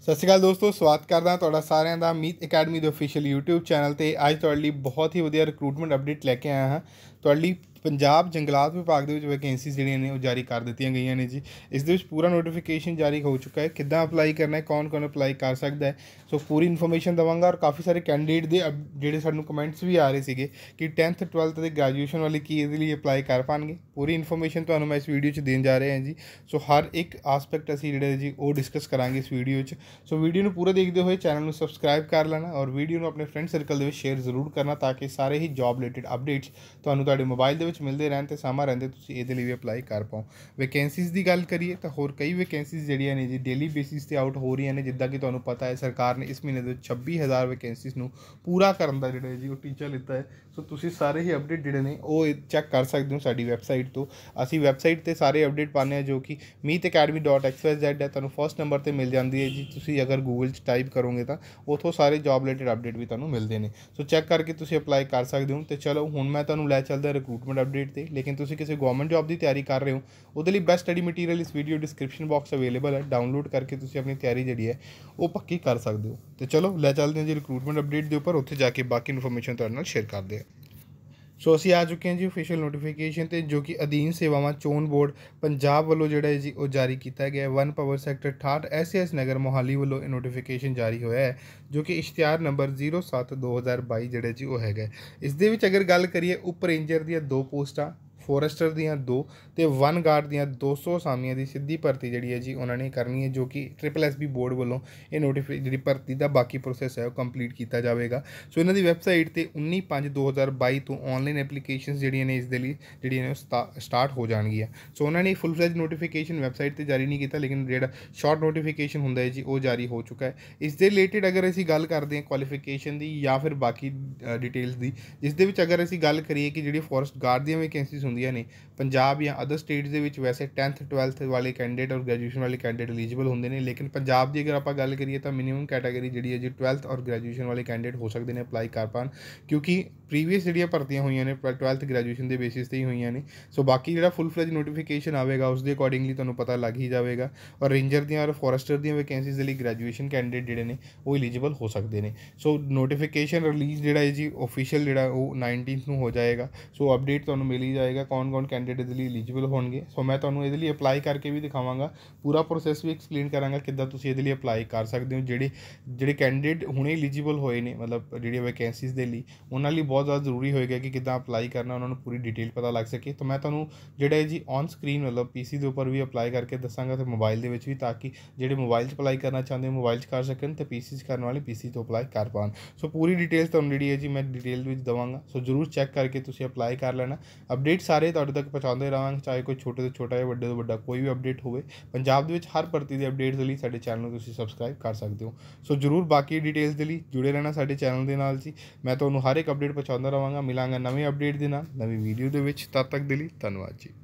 ਸਤਿ ਸ਼੍ਰੀ ਅਕਾਲ ਦੋਸਤੋ ਸਵਾਗਤ ਕਰਦਾ ਤੁਹਾਡਾ ਸਾਰਿਆਂ ਦਾ ਮੀਤ ਅਕੈਡਮੀ ਦੇ ਅਫੀਸ਼ੀਅਲ YouTube ਚੈਨਲ ਤੇ ਅੱਜ ਤੁਹਾਡੇ ਲਈ ਬਹੁਤ ਹੀ ਵਧੀਆ ਰਿਕਰੂਟਮੈਂਟ ਅਪਡੇਟ ਲੈ ਕੇ ਆਇਆ ਹਾਂ ਤੁਹਾਡੇ ਲਈ ਪੰਜਾਬ ਜੰਗਲਾਤ ਵਿਭਾਗ ਦੇ ਵਿੱਚ ਵੈਕੈਂਸੀ ਜਿਹੜੀਆਂ ਨੇ ਉਹ ਜਾਰੀ ਕਰ ਦਿੱਤੀਆਂ ਗਈਆਂ ਨੇ ਜੀ ਇਸ ਦੇ ਵਿੱਚ ਪੂਰਾ ਨੋਟੀਫਿਕੇਸ਼ਨ ਜਾਰੀ ਹੋ ਚੁੱਕਾ ਹੈ ਕਿੱਦਾਂ ਅਪਲਾਈ ਕਰਨਾ ਹੈ ਕੌਣ ਕੌਣ ਅਪਲਾਈ ਕਰ ਸਕਦਾ ਹੈ ਸੋ ਪੂਰੀ ਇਨਫੋਰਮੇਸ਼ਨ ਦਵਾਂਗਾ ਔਰ ਕਾਫੀ ਸਾਰੇ ਕੈਂਡੀਡੇਟ ਦੇ ਜਿਹੜੇ ਸਾਨੂੰ ਕਮੈਂਟਸ ਵੀ ਆ ਰਹੇ ਸੀਗੇ ਕਿ 10th 12th ਦੇ ਗ੍ਰੈਜੂਏਸ਼ਨ ਵਾਲੇ ਕੀ ਇਹਦੇ ਲਈ ਅਪਲਾਈ ਕਰ ਪਾਣਗੇ ਪੂਰੀ ਇਨਫੋਰਮੇਸ਼ਨ ਤੁਹਾਨੂੰ ਮੈਂ ਇਸ ਵੀਡੀਓ 'ਚ ਦੇਣ ਜਾ ਰਿਹਾ ਹਾਂ ਜੀ ਸੋ ਹਰ ਇੱਕ ਆਸਪੈਕਟ ਅਸੀਂ ਜਿਹੜੇ ਜੀ ਉਹ ਡਿਸਕਸ ਕਰਾਂਗੇ ਇਸ ਵੀਡੀਓ 'ਚ ਸੋ ਵੀਡੀਓ ਨੂੰ ਪੂਰਾ ਦੇਖਦੇ ਹੋਏ ਚੈਨਲ ਨੂੰ ਸਬਸਕ੍ਰਾਈਬ ਕਰ ਲੈਣਾ ਔਰ ਵੀਡੀਓ ਨੂੰ ਆਪਣੇ ਫਰੈਂਡ ਸਰਕਲ ਦੇ ਵਿੱਚ ਸ਼ੇਅਰ ਜ਼ਰੂਰ ਕਰਨਾ ਤਾਂ ਕਿ ਸਾਰੇ ਹੀ ਜੌਬ ਰਿਲੇਟਡ ਅਪਡੇਟਸ ਤੁਹਾਨੂੰ ਤੁਹਾਡੇ ਮੋਬਾਈਲ ਦੇ ਵਿੱਚ ਕੁਝ ਮਿਲਦੇ ਰਹਿਣ ਤੇ ਸਮਾਂ ਰਹਿੰਦੇ ਤੁਸੀਂ ਇਹਦੇ ਲਈ ਵੀ ਅਪਲਾਈ ਕਰ ਪਾਓ ਵੈਕੈਂਸੀਜ਼ ਦੀ ਗੱਲ ਕਰੀਏ ਤਾਂ ਹੋਰ ਕਈ ਵੈਕੈਂਸੀਜ਼ ਜਿਹੜੀਆਂ ਨੇ ਜੀ ਡੇਲੀ ਬੇਸਿਸ ਤੇ ਆਊਟ ਹੋ ਰਹੀਆਂ ਨੇ ਜਿੱਦਾਂ ਕਿ ਤੁਹਾਨੂੰ ਪਤਾ ਹੈ ਸਰਕਾਰ ਨੇ ਇਸ ਮਹੀਨੇ ਦੇ 26000 ਵੈਕੈਂਸੀਜ਼ ਨੂੰ ਪੂਰਾ ਕਰਨ ਦਾ ਜਿਹੜਾ ਜੀ ਉਹ ਟੀਚਾ ਲਿੱਤਾ ਹੈ ਸੋ ਤੁਸੀਂ ਸਾਰੇ ਹੀ ਅਪਡੇਟ ਜਿਹੜੇ ਨੇ ਉਹ ਚੈੱਕ ਕਰ ਸਕਦੇ ਹੋ ਸਾਡੀ ਵੈਬਸਾਈਟ ਤੋਂ ਅਸੀਂ ਵੈਬਸਾਈਟ ਤੇ ਸਾਰੇ ਅਪਡੇਟ ਪਾਣੇ ਆ ਜੋ ਕਿ meetacademy.xyz ਹੈ ਤੁਹਾਨੂੰ ਫਰਸਟ ਨੰਬਰ ਤੇ ਮਿਲ ਜਾਂਦੀ ਹੈ ਜੀ ਤੁਸੀਂ ਅਗਰ ਗੂਗਲ 'ਚ ਟਾਈਪ ਕਰੋਗੇ ਤਾਂ ਉਥੋਂ ਸਾਰੇ ਜੌਬ ਰਿਲੇਟਡ ਅਪਡੇਟ ਵੀ ਤੁਹਾਨੂੰ ਮਿਲਦੇ ਨੇ ਸੋ ਚੈੱਕ ਕਰਕੇ ਤੁਸੀਂ ਅਪਲਾਈ ਕਰ ਸਕਦੇ ਹੋ ਤੇ ਚਲੋ ਹੁਣ ਮੈਂ ਤੁਹਾਨੂੰ ਲੈ ਚੱਲਦਾ ਰਿਕਰੂਟਮੈਂਟ ਜੌਬ ਅਪਡੇਟ ਤੇ ਲੇਕਿਨ ਤੁਸੀਂ ਕਿਸੇ ਗਵਰਨਮੈਂਟ ਜੌਬ ਦੀ ਤਿਆਰੀ ਕਰ ਰਹੇ ਹੋ ਉਹਦੇ ਲਈ ਬੈਸਟ ਸਟੱਡੀ ਮਟੀਰੀਅਲ ਇਸ ਵੀਡੀਓ ਡਿਸਕ੍ਰਿਪਸ਼ਨ ਬਾਕਸ ਅਵੇਲੇਬਲ ਹੈ ਡਾਊਨਲੋਡ ਕਰਕੇ ਤੁਸੀਂ ਆਪਣੀ ਤਿਆਰੀ ਜਿਹੜੀ ਹੈ ਉਹ ਪੱਕੀ ਕਰ ਸਕਦੇ ਹੋ ਤੇ ਚਲੋ ਲੈ ਚੱਲਦੇ ਹਾਂ ਜੀ ਰਿਕਰੂਟਮੈਂਟ ਅਪਡੇਟ ਦੇ ਉੱਪਰ ਉੱਥੇ ਜਾ ਕੇ ਬਾਕੀ ਇਨਫੋਰਮੇਸ਼ਨ ਤੁਹਾਡੇ ਨਾਲ ਸ਼ੇਅਰ ਕਰਦੇ ਹਾਂ ਸੋ ਅਸੀਂ ਆ ਚੁੱਕੇ ਹਾਂ ਜੀ ਅਫੀਸ਼ੀਅਲ ਨੋਟੀਫਿਕੇਸ਼ਨ ਤੇ ਜੋ ਕਿ ਅਧੀਨ ਸੇਵਾਵਾਂ ਚੋਣ ਬੋਰਡ ਪੰਜਾਬ ਵੱਲੋਂ ਜਿਹੜਾ ਹੈ ਜੀ ਉਹ ਜਾਰੀ ਕੀਤਾ ਗਿਆ ਹੈ one power sector 68 SS Nagar Mohali ਵੱਲੋਂ ਇਹ ਨੋਟੀਫਿਕੇਸ਼ਨ ਜਾਰੀ ਹੋਇਆ ਹੈ ਜੋ ਕਿ ਇਸ਼ਤਿਹਾਰ ਨੰਬਰ 07 2022 ਜਿਹੜਾ ਜੀ ਉਹ ਹੈਗਾ ਇਸ ਦੇ ਵਿੱਚ ਅਗਰ ਗੱਲ ਕਰੀਏ ਉਪ ਰੇਂਜਰ ਦੀਆਂ ਦੋ ਪੋਸਟਾਂ ਫੋਰੈਸਟਰ ਦੀਆਂ 2 ਤੇ ਵਨ ਗਾਰਡ ਦੀਆਂ 200 ਸਾਮੀਆਂ ਦੀ ਸਿੱਧੀ ਭਰਤੀ ਜਿਹੜੀ ਹੈ ਜੀ ਉਹਨਾਂ ਨੇ ਕਰਨੀ ਹੈ ਜੋ ਕਿ ਟ੍ਰਿਪਲ ਐਸਬੀ ਬੋਰਡ ਵੱਲੋਂ ਇਹ ਨੋਟੀਫਿਕੇਸ਼ਨ ਜਿਹੜੀ ਭਰਤੀ ਦਾ ਬਾਕੀ ਪ੍ਰੋਸੈਸ ਹੈ ਉਹ ਕੰਪਲੀਟ ਕੀਤਾ ਜਾਵੇਗਾ ਸੋ ਇਹਨਾਂ ਦੀ ਵੈਬਸਾਈਟ ਤੇ 19 5 2022 ਤੋਂ ਆਨਲਾਈਨ ਐਪਲੀਕੇਸ਼ਨਸ ਜਿਹੜੀਆਂ ਨੇ ਇਸ ਦੇ ਲਈ ਜਿਹੜੀਆਂ ਨੇ ਸਟਾਰਟ ਹੋ ਜਾਣਗੀਆਂ ਸੋ ਉਹਨਾਂ ਨੇ ਫੁੱਲ ਫਲੈਜ ਨੋਟੀਫਿਕੇਸ਼ਨ ਵੈਬਸਾਈਟ ਤੇ ਜਾਰੀ ਨਹੀਂ ਕੀਤਾ ਲੇਕਿਨ ਜਿਹੜਾ ਸ਼ਾਰਟ ਨੋਟੀਫਿਕੇਸ਼ਨ ਹੁੰਦਾ ਹੈ ਜੀ ਉਹ ਜਾਰੀ ਹੋ ਚੁੱਕਾ ਹੈ ਇਸ ਦੇ ਰਿਲੇਟਡ ਅਗਰ ਅਸੀਂ ਗੱਲ ਕਰਦੇ ਹਾਂ ਕੁਆਲੀਫਿਕੇਸ਼ਨ ਦੀ ਜਾਂ ਫਿਰ ਬਾਕੀ ਡਿਟੇਲਸ ਦੀ ਇਸ ਦੇ ਵਿੱਚ ਅਗਰ ਅਸੀਂ ਗੱਲ ਕਰੀਏ ਕਿ ਜਿਹੜੀ ਫੋਰੈਸਟ ਗਾਰਡ ਦੀਆਂ ਵੈਕੈਂਸੀਜ਼ ਹੁੰਦੀਆਂ ਹੁੰਦੀਆਂ ਨੇ ਪੰਜਾਬ ਜਾਂ ਅਦਰ ਸਟੇਟਸ ਦੇ ਵਿੱਚ ਵੈਸੇ 10th 12th ਵਾਲੇ ਕੈਂਡੀਡੇਟ ਔਰ ਗ੍ਰੈਜੂਏਸ਼ਨ ਵਾਲੇ ਕੈਂਡੀਡੇਟ ਐਲੀਜੀਬਲ ਹੁੰਦੇ ਨੇ ਲੇਕਿਨ ਪੰਜਾਬ ਦੀ ਅਗਰ ਆਪਾਂ ਗੱਲ ਕਰੀਏ ਤਾਂ ਮਿਨੀਮਮ ਕੈਟਾਗਰੀ ਜਿਹੜੀ ਹੈ ਜੀ 12th ਔਰ ਗ੍ਰੈਜੂਏਸ਼ਨ ਵਾਲੇ ਕੈਂਡੀਡੇਟ ਹੋ ਸਕਦੇ ਨੇ ਅਪਲਾਈ ਕਰ ਪਾਣ ਕਿਉਂਕਿ ਪ੍ਰੀਵੀਅਸ ਜਿਹੜੀਆਂ ਭਰਤੀਆਂ ਹੋਈਆਂ ਨੇ 12th ਗ੍ਰੈਜੂਏਸ਼ਨ ਦੇ ਬੇਸਿਸ ਤੇ ਹੀ ਹੋਈਆਂ ਨੇ ਸੋ ਬਾਕੀ ਜਿਹੜਾ ਫੁੱਲ ਫਲੇਜ ਨੋਟੀਫਿਕੇਸ਼ਨ ਆਵੇਗਾ ਉਸ ਦੇ ਅਕੋਰਡਿੰਗਲੀ ਤੁਹਾਨੂੰ ਪਤਾ ਲੱਗ ਹੀ ਜਾਵੇਗਾ ਔਰ ਰੇਂਜਰ ਦੀਆਂ ਔਰ ਫੋਰੈਸਟਰ ਦੀਆਂ ਵੈਕੈਂਸੀਜ਼ ਦੇ ਲਈ ਗ੍ਰੈਜੂਏਸ਼ਨ ਕੈਂਡੀਡੇਟ ਜਿਹੜੇ ਨੇ ਉਹ ਐਲੀਜੀਬਲ ਹੋ ਸਕਦੇ ਨੇ ਸੋ ਨੋਟੀਫਿਕੇਸ਼ਨ ਰਿਲੀਜ਼ ਜਿਹੜਾ ਹੈ ਜੀ ਅਫੀਸ਼ੀਅਲ ਜਿਹੜਾ ਉਹ 19th ਨੂੰ ਹੋ ਜਾਏਗਾ ਸੋ ਅਪਡੇਟ ਤੁਹਾਨੂੰ ਮਿਲ ਹੀ ਜਾਏਗਾ ਕੌਣ-ਕੌਣ ਕੈਂਡੀਡੇਟ ਦੇ ਲਈ ਐਲੀਜੀਬਲ ਹੋਣਗੇ ਸੋ ਮੈਂ ਤੁਹਾਨੂੰ ਇਹਦੇ ਲਈ ਅਪਲਾਈ ਕਰਕੇ ਵੀ ਦਿਖਾਵਾਂਗਾ ਪੂਰਾ ਪ੍ਰੋਸੈਸ ਵੀ ਐਕਸਪਲੇਨ ਕਰਾਂਗਾ ਕਿੱਦਾਂ ਤੁਸੀਂ ਇਹਦੇ ਲਈ ਅਪਲਾਈ ਕਰ ਸਕਦੇ ਹੋ ਜਿਹੜੇ ਜਿਹੜੇ ਕੈਂਡੀਡੇਟ ਹੁਣੇ ਐਲੀਜੀਬਲ ਹੋਏ ਨੇ ਮਤਲਬ ਜਿਹੜੀਆਂ ਵੈਕੈਂਸੀਜ਼ ਦੇ ਲਈ ਉਹਨਾਂ ਲਈ ਬਹੁਤ ਜ਼ਿਆਦਾ ਜ਼ਰੂਰੀ ਹੋਏਗਾ ਕਿ ਕਿਦਾਂ ਅਪਲਾਈ ਕਰਨਾ ਉਹਨਾਂ ਨੂੰ ਪੂਰੀ ਡਿਟੇਲ ਪਤਾ ਲੱਗ ਸਕੇ ਤਾਂ ਮੈਂ ਤੁਹਾਨੂੰ ਜਿਹੜਾ ਹੈ ਜੀ ਔਨ ਸਕਰੀਨ ਮਤਲਬ ਪੀਸੀ ਦੇ ਉੱਪਰ ਵੀ ਅਪਲਾਈ ਕਰਕੇ ਦੱਸਾਂਗਾ ਤੇ ਮੋਬਾਈਲ ਦੇ ਵਿੱਚ ਵੀ ਤਾਂ ਕਿ ਜਿਹੜੇ ਮੋਬਾਈਲ 'ਚ ਅਪਲਾਈ ਕਰਨਾ ਚਾਹੁੰਦੇ ਹੋ ਮੋਬਾਈਲ 'ਚ ਕਰ ਸਕਣ ਤੇ ਪੀਸੀ 'ਚ ਕਰਨ ਵਾਲੇ ਪੀਸੀ ਤੋਂ ਅਪਲਾਈ ਕਰ ਪਾਣ ਸੋ ਪੂਰੀ ਡਿਟੇਲਸ ਤੁਹਾਨੂੰ ਜਿਹੜੀ ਹੈ ਜੀ ਮੈਂ ਡਿਟੇਲ ਵਿੱਚ ਦਵਾਂਗਾ ਸੋ ਜ਼ਰੂਰ ਚੈੱਕ ਕਰਕੇ ਤੁਸੀਂ ਅਪਲਾਈ ਕਰ ਲੈਣਾ ਅਪਡੇਟ ਸਾਰੇ ਤੁਹਾਡੇ ਤੱਕ ਪਹੁੰਚਾਉਂਦੇ ਰਹਾਂਗੇ ਚਾਹੇ ਕੋਈ ਛੋਟੇ ਤੋਂ ਛੋਟਾ ਜਾਂ ਵੱਡੇ ਤੋਂ ਵੱਡਾ ਕੋਈ ਵੀ ਅਪਡੇਟ ਹੋਵੇ ਪੰਜਾਬ ਦੇ ਵਿੱਚ ਹਰ ਭਰਤੀ ਦੇ ਅਪਡੇਟਸ ਲਈ ਸਾਡੇ ਚੈਨਲ ਨੂੰ ਤੁਸੀਂ ਸਬਸਕ੍ਰਾਈਬ ਕਰ ਸਕਦੇ ਹੋ ਸੋ ਜ਼ਰੂਰ ਬਾਕੀ ਡਿਟੇਲਸ ਦੇ ਲਈ ਜੁੜੇ ਰਹਿਣਾ ਸਾਡੇ ਚੈਨਲ ਦੇ ਨਾਲ ਜੀ ਮੈਂ ਤੁਹਾਨੂੰ ਹਰ ਇੱਕ ਅਪਡੇਟ ਚਾਹੁੰਦਾ ਰਵਾਂਗਾ ਮਿਲਾਂਗਾ ਨਵੇਂ ਅਪਡੇਟ ਦੇ ਨਾਲ ਨਵੀਂ ਵੀਡੀਓ ਦੇ ਵਿੱਚ ਤਦ ਤੱਕ ਦੇ ਲਈ ਧੰਨਵਾਦ ਜੀ